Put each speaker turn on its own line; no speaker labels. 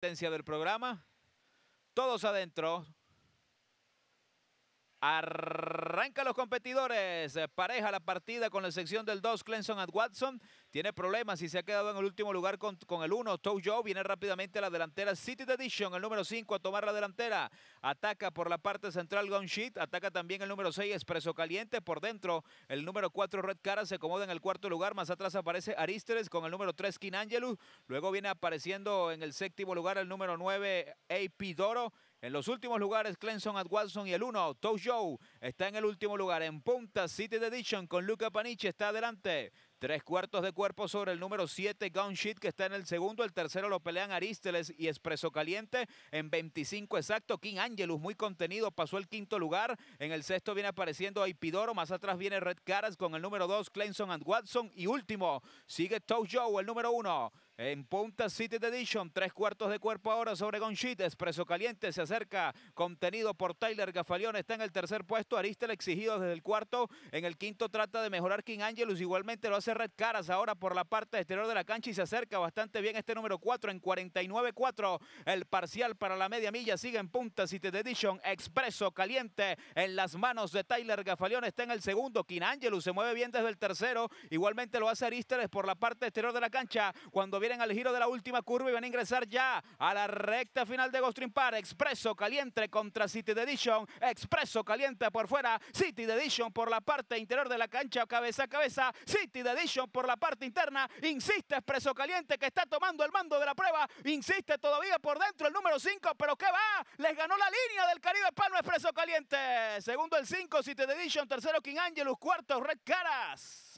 del programa. Todos adentro. Arranca los competidores. Eh, pareja la partida con la sección del 2, Clemson at Watson. Tiene problemas y se ha quedado en el último lugar con, el 1. Toe Joe viene rápidamente a la delantera. City Edition, el número 5, a tomar la delantera. Ataca por la parte central Gunsheet, Ataca también el número 6, Expreso Caliente. Por dentro, el número 4, Red Cara, se acomoda en el cuarto lugar. Más atrás aparece Aristeres con el número 3, King Angelus. Luego viene apareciendo en el séptimo lugar el número 9, AP Doro. En los últimos lugares, Clemson and Watson y el 1, Toe Joe, está en el último lugar. En punta, City Edition con Luca Paniche está adelante. Tres cuartos de cuerpo sobre el número 7, Gunshit, que está en el segundo. El tercero lo pelean Aristeles y Espresso Caliente en 25 exacto. King Angelus, muy contenido, pasó el quinto lugar. En el sexto viene apareciendo Aipidoro. Más atrás viene Red Caras con el número 2, Clemson and Watson. Y último, sigue Toe Joe, el número 1 en Punta City Edition. Tres cuartos de cuerpo ahora sobre Gonchit. Expreso Caliente se acerca. Contenido por Tyler Gafalión. Está en el tercer puesto. Aristel exigido desde el cuarto. En el quinto trata de mejorar King Angelus. Igualmente lo hace Red Caras ahora por la parte exterior de la cancha y se acerca bastante bien este número 4 en 49-4. El parcial para la media milla sigue en Punta City Edition. Expreso Caliente en las manos de Tyler Gafalión. Está en el segundo. King Angelus se mueve bien desde el tercero. Igualmente lo hace Aristel por la parte exterior de la cancha. Cuando viene en el giro de la última curva y van a ingresar ya a la recta final de Ghost Park Expreso caliente contra City de Edition. Expreso caliente
por fuera. City de Edition por la parte interior de la cancha, cabeza a cabeza. City de Edition por la parte interna. Insiste Expreso caliente que está tomando el mando de la prueba. Insiste todavía por dentro el número 5, pero qué va. Les ganó la línea del Caribe Palma Expreso caliente. Segundo el 5, City de Edition. Tercero King Angelus. Cuarto Red Caras.